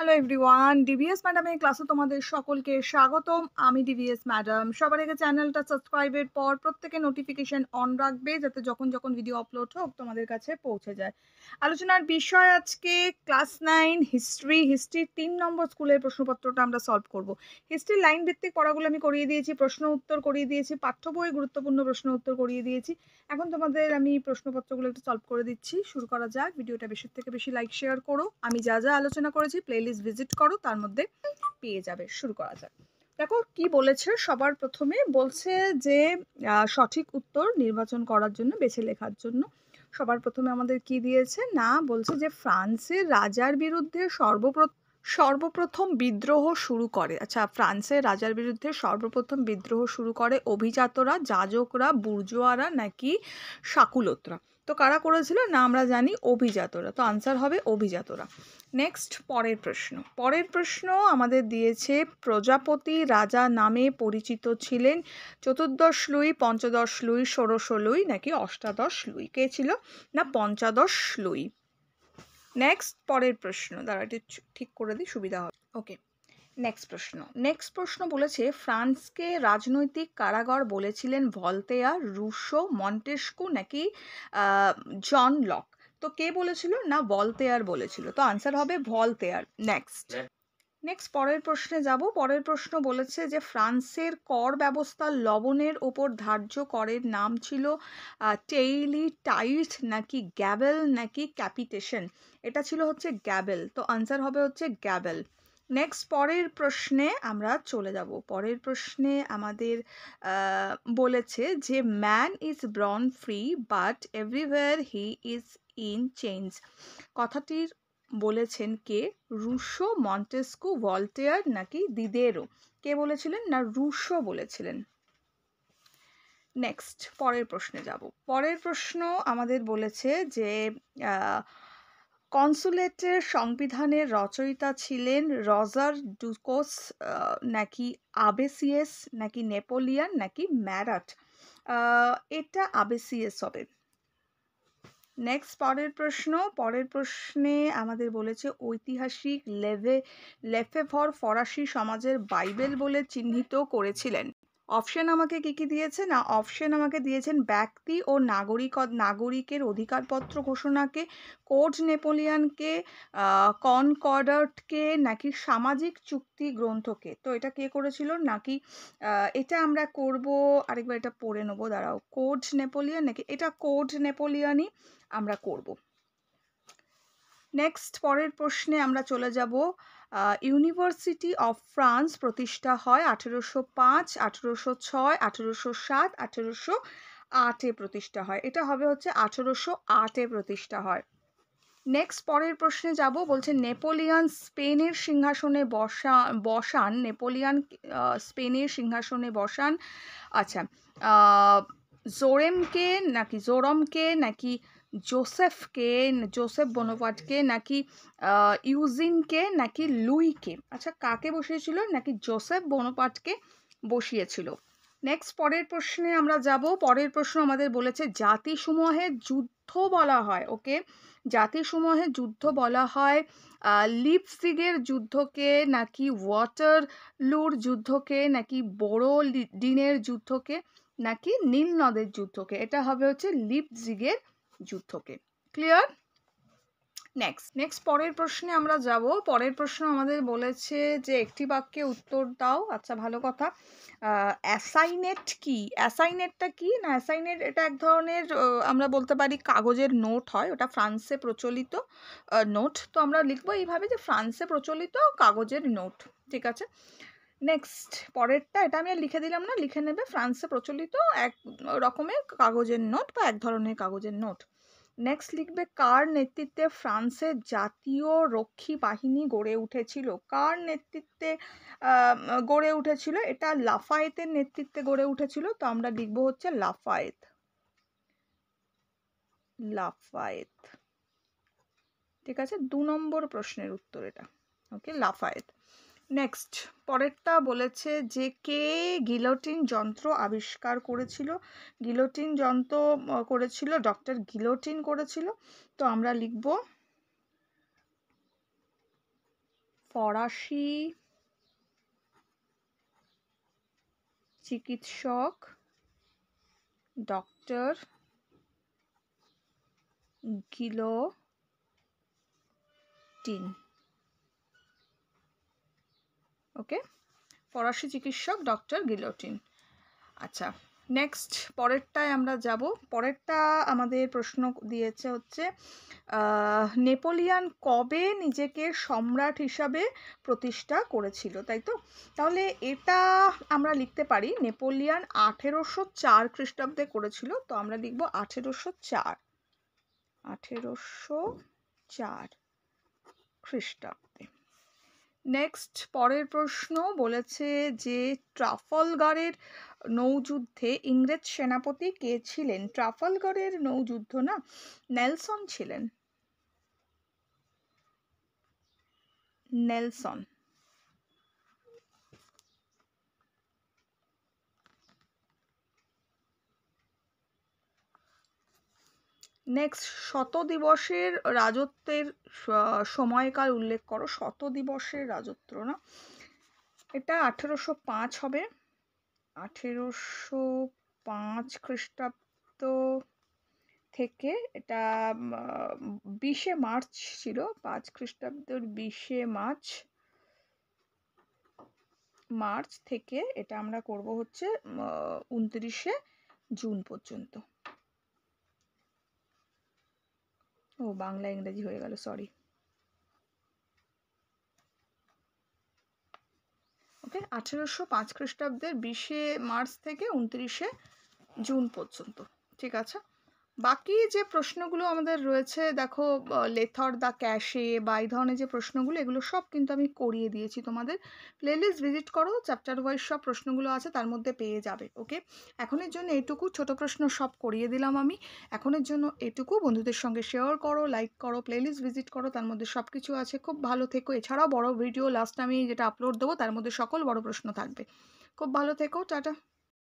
hello everyone DVS ম্যাডামের ক্লাসে তোমাদের সকলকে স্বাগতম আমি ডিভিএস ম্যাডাম সবার আগে চ্যানেলটা সাবস্ক্রাইবের পর প্রত্যেকে নোটিফিকেশন অন রাখবে যাতে যখন যখন ভিডিও আপলোড হোক তোমাদের কাছে পৌঁছে যায় আলোচনার বিষয় আজকে ক্লাস নাইন হিস্ট্রি হিস্ট্রির তিন নম্বর স্কুলের প্রশ্নপত্রটা আমরা সলভ করব হিস্ট্রির লাইন ভিত্তিক পড়াগুলো আমি করিয়ে দিয়েছি প্রশ্ন উত্তর করিয়ে দিয়েছি পাঠ্য বই গুরুত্বপূর্ণ প্রশ্ন উত্তর করিয়ে দিয়েছি এখন তোমাদের আমি প্রশ্নপত্রগুলো একটু সলভ করে দিচ্ছি শুরু করা যাক ভিডিওটা বেশি থেকে বেশি লাইক শেয়ার করো আমি যা যা আলোচনা করেছি প্লে প্লেলিস্ট ভিজিট করো তার মধ্যে পেয়ে যাবে শুরু করা যাক দেখো কি বলেছে সবার প্রথমে বলছে যে সঠিক উত্তর নির্বাচন করার জন্য বেছে লেখার জন্য সবার প্রথমে আমাদের কি দিয়েছে না বলছে যে ফ্রান্সের রাজার বিরুদ্ধে সর্বপ্রথম সর্বপ্রথম বিদ্রোহ শুরু করে আচ্ছা ফ্রান্সের রাজার বিরুদ্ধে সর্বপ্রথম বিদ্রোহ শুরু করে অভিজাতরা যাজকরা বুর্জোয়ারা নাকি সাকুলতরা তো কারা করেছিল না আমরা জানি অভিজাতরা তো আনসার হবে অভিজাতরা নেক্সট পরের প্রশ্ন পরের প্রশ্ন আমাদের দিয়েছে প্রজাপতি রাজা নামে পরিচিত ছিলেন চতুর্দশ লুই পঞ্চদশ লুই ষোড়শ লুই নাকি অষ্টাদশ লুই কে ছিল না পঞ্চাদশ লুই নেক্সট পরের প্রশ্ন দাঁড়াটি ঠিক করে দিই সুবিধা হবে ওকে নেক্সট প্রশ্ন নেক্সট প্রশ্ন বলেছে ফ্রান্সকে রাজনৈতিক কারাগার বলেছিলেন ভলতেয়া রুশো মন্টেস্কু নাকি জন লক তো কে বলেছিল না ভলতেয়ার বলেছিল তো আনসার হবে ভলতেয়ার নেক্সট নেক্সট পরের প্রশ্নে যাব পরের প্রশ্ন বলেছে যে ফ্রান্সের কর ব্যবস্থা লবণের ওপর ধার্য করের নাম ছিল টেইলি টাইট নাকি গ্যাবেল নাকি ক্যাপিটেশন এটা ছিল হচ্ছে গ্যাবেল তো আনসার হবে হচ্ছে গ্যাবেল নেক্সট পরের প্রশ্নে আমরা চলে যাব পরের প্রশ্নে আমাদের বলেছে যে man is born free but everywhere he is in change কথাটির বলেছেন কে রুশো মন্টেস্কু ভলটেয়ার নাকি দিদেরও কে বলেছিলেন না রুশো বলেছিলেন নেক্সট পরের প্রশ্নে যাব পরের প্রশ্ন আমাদের বলেছে যে কনসুলেটের সংবিধানের রচয়িতা ছিলেন রজার ডুকোস নাকি আবেসিয়েস নাকি নেপোলিয়ান নাকি ম্যারাট এটা আবেসিয়েস হবে নেক্সট পরের প্রশ্ন পরের প্রশ্নে আমাদের বলেছে ঐতিহাসিক লেভে লেফেভর ফরাসি সমাজের বাইবেল বলে চিহ্নিত করেছিলেন অপশন আমাকে কী কী দিয়েছে না অপশন আমাকে দিয়েছেন ব্যক্তি ও নাগরিক নাগরিকের অধিকারপত্র ঘোষণাকে কোর্ট নেপোলিয়ানকে কনকর্ডার্টকে নাকি সামাজিক চুক্তি গ্রন্থকে তো এটা কে করেছিল নাকি এটা আমরা করব আরেকবার এটা পড়ে নেবো দাঁড়াও কোড নেপোলিয়ান নাকি এটা কোড নেপোলিয়ানই আমরা করব নেক্সট পরের প্রশ্নে আমরা চলে যাব ইউনিভার্সিটি অফ ফ্রান্স প্রতিষ্ঠা হয় আঠেরোশো পাঁচ আঠেরোশো ছয় আঠেরোশো সাত আঠেরোশো আটে প্রতিষ্ঠা হয় এটা হবে হচ্ছে আঠেরোশো আটে প্রতিষ্ঠা হয় নেক্সট পরের প্রশ্নে যাব বলছে নেপোলিয়ান স্পেনের সিংহাসনে বসা বসান নেপোলিয়ান স্পেনের সিংহাসনে বসান আচ্ছা জোরেমকে নাকি জোরমকে নাকি জোসেফকে জোসেফ বনোপাটকে নাকি ইউজিনকে নাকি লুইকে আচ্ছা কাকে বসিয়েছিল নাকি জোসেফ বনোপাটকে বসিয়েছিল নেক্সট পরের প্রশ্নে আমরা যাব পরের প্রশ্ন আমাদের বলেছে জাতিসমূহের যুদ্ধ বলা হয় ওকে জাতিসমূহের যুদ্ধ বলা হয় লিপসিগের যুদ্ধকে নাকি ওয়াটার লুর যুদ্ধকে নাকি বড়ো ডিনের যুদ্ধকে নাকি নীল নদের যুদ্ধকে এটা হবে হচ্ছে লিপজিগের যুদ্ধকে ক্লিয়ার নেক্সট নেক্সট পরের প্রশ্নে আমরা যাব পরের প্রশ্ন আমাদের বলেছে যে একটি বাক্যে উত্তর দাও আচ্ছা ভালো কথা অ্যাসাইনেট কি অ্যাসাইনেটটা কি না অ্যাসাইনেট এটা এক ধরনের আমরা বলতে পারি কাগজের নোট হয় ওটা ফ্রান্সে প্রচলিত নোট তো আমরা লিখবো এইভাবে যে ফ্রান্সে প্রচলিত কাগজের নোট ঠিক আছে নেক্সট পরেরটা এটা আমি আর লিখে দিলাম না লিখে নেবে ফ্রান্সে প্রচলিত এক রকমের কাগজের নোট বা এক ধরনের কাগজের নোট নেক্সট লিখবে কার নেতৃত্বে ফ্রান্সের জাতীয় রক্ষী বাহিনী গড়ে উঠেছিল কার নেতৃত্বে গড়ে উঠেছিল এটা লাফায়েতের নেতৃত্বে গড়ে উঠেছিল তো আমরা লিখব হচ্ছে লাফায়েত লাফায়েত ঠিক আছে দু নম্বর প্রশ্নের উত্তর এটা ওকে লাফায়েত নেক্সট পরেরটা বলেছে যে কে গিলোটিন যন্ত্র আবিষ্কার করেছিল গিলোটিন যন্ত্র করেছিল ডক্টর গিলোটিন করেছিল তো আমরা লিখব ফরাসি চিকিৎসক ডক্টর গিলোটিন ওকে ফরাসি চিকিৎসক ডক্টর গিলোটিন আচ্ছা নেক্সট পরেরটায় আমরা যাব পরেরটা আমাদের প্রশ্ন দিয়েছে হচ্ছে নেপোলিয়ান কবে নিজেকে সম্রাট হিসাবে প্রতিষ্ঠা করেছিল তাই তো তাহলে এটা আমরা লিখতে পারি নেপোলিয়ান আঠেরোশো চার খ্রিস্টাব্দে করেছিল তো আমরা লিখব আঠেরোশো চার আঠেরোশো চার খ্রিস্টাব্দ নেক্সট পরের প্রশ্ন বলেছে যে ট্রাফলগারের নৌযুদ্ধে ইংরেজ সেনাপতি কে ছিলেন ট্রাফলগারের নৌযুদ্ধ না নেলসন ছিলেন নেলসন নেক্সট শত দিবসের রাজত্বের সময়কাল উল্লেখ করো শত দিবসের রাজত্ব না এটা আঠেরোশো পাঁচ হবে আঠেরোশো পাঁচ খ্রিস্টাব্দ থেকে এটা বিশে মার্চ ছিল পাঁচ খ্রিস্টাব্দের বিশে মার্চ মার্চ থেকে এটা আমরা করব হচ্ছে উনত্রিশে জুন পর্যন্ত ও বাংলা ইংরেজি হয়ে গেল সরি ওকে আঠেরোশো পাঁচ খ্রিস্টাব্দের বিশে মার্চ থেকে উনত্রিশে জুন পর্যন্ত ঠিক আছে বাকি যে প্রশ্নগুলো আমাদের রয়েছে দেখো লেথর দ্য ক্যাশে বা এই ধরনের যে প্রশ্নগুলো এগুলো সব কিন্তু আমি করিয়ে দিয়েছি তোমাদের লিস্ট ভিজিট করো চ্যাপ্টার ওয়াইজ সব প্রশ্নগুলো আছে তার মধ্যে পেয়ে যাবে ওকে এখনের জন্য এটুকু ছোট প্রশ্ন সব করিয়ে দিলাম আমি এখনের জন্য এটুকু বন্ধুদের সঙ্গে শেয়ার করো লাইক করো লিস্ট ভিজিট করো তার মধ্যে সব কিছু আছে খুব ভালো থেকো এছাড়াও বড় ভিডিও লাস্ট আমি যেটা আপলোড দেবো তার মধ্যে সকল বড় প্রশ্ন থাকবে খুব ভালো থেকো টাটা